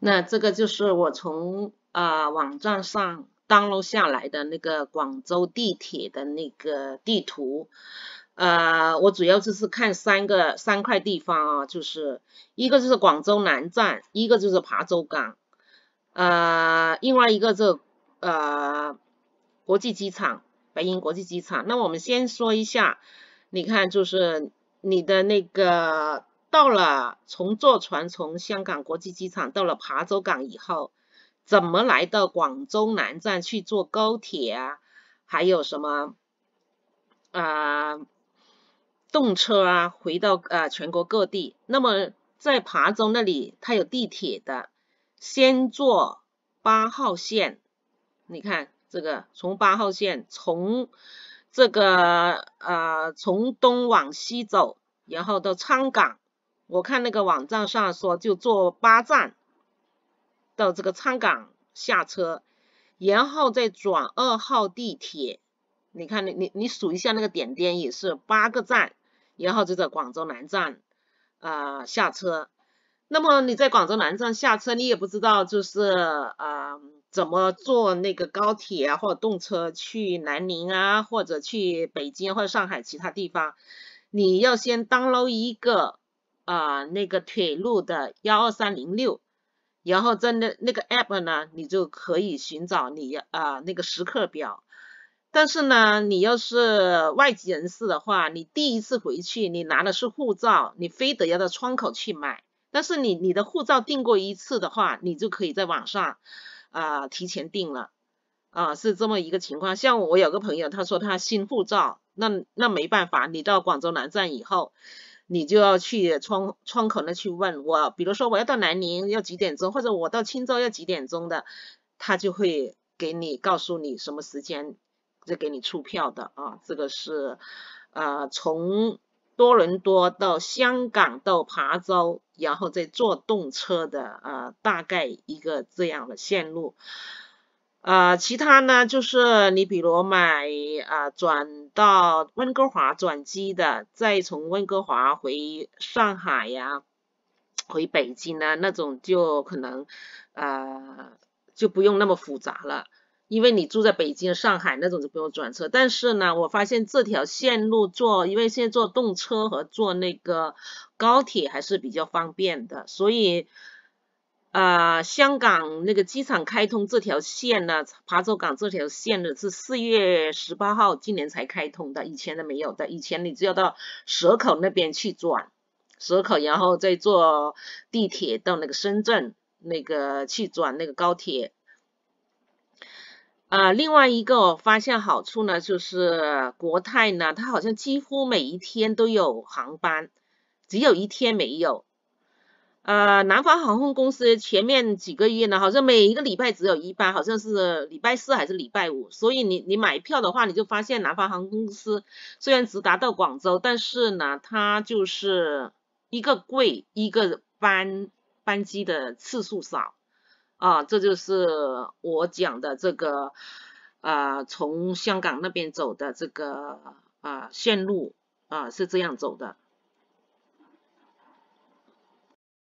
那这个就是我从啊网站上 download 下来的那个广州地铁的那个地图，呃，我主要就是看三个三块地方啊，就是一个就是广州南站，一个就是琶洲港，呃，另外一个就呃国际机场，白云国际机场。那我们先说一下，你看就是你的那个。到了，从坐船从香港国际机场到了琶洲港以后，怎么来到广州南站去坐高铁啊？还有什么啊动车啊？回到呃全国各地。那么在琶洲那里，它有地铁的，先坐八号线。你看这个，从八号线从这个呃从东往西走，然后到昌岗。我看那个网站上说，就坐八站到这个昌岗下车，然后再转二号地铁。你看，你你你数一下那个点点也是八个站，然后就在广州南站啊下车。那么你在广州南站下车，你也不知道就是啊怎么坐那个高铁啊或者动车去南宁啊或者去北京或者上海其他地方，你要先 download 一个。啊，那个铁路的幺二三零六，然后在那那个 app 呢，你就可以寻找你啊那个时刻表。但是呢，你要是外籍人士的话，你第一次回去，你拿的是护照，你非得要到窗口去买。但是你你的护照订过一次的话，你就可以在网上啊提前订了啊，是这么一个情况。像我有个朋友，他说他新护照，那那没办法，你到广州南站以后。你就要去窗窗口那去问我，比如说我要到南宁要几点钟，或者我到钦州要几点钟的，他就会给你告诉你什么时间就给你出票的啊。这个是呃从多伦多到香港到琶洲，然后再坐动车的啊，大概一个这样的线路。呃，其他呢，就是你比如买啊，转到温哥华转机的，再从温哥华回上海呀，回北京啊，那种就可能呃就不用那么复杂了，因为你住在北京、上海那种就不用转车。但是呢，我发现这条线路坐，因为现在坐动车和坐那个高铁还是比较方便的，所以。呃，香港那个机场开通这条线呢，琶洲港这条线呢是四月十八号今年才开通的，以前的没有的。以前你只要到蛇口那边去转，蛇口然后再坐地铁到那个深圳那个去转那个高铁。呃，另外一个我发现好处呢，就是国泰呢，它好像几乎每一天都有航班，只有一天没有。呃，南方航空公司前面几个月呢，好像每一个礼拜只有一班，好像是礼拜四还是礼拜五。所以你你买票的话，你就发现南方航空公司虽然直达到广州，但是呢，它就是一个贵，一个班班机的次数少。啊，这就是我讲的这个，呃，从香港那边走的这个啊线路啊是这样走的。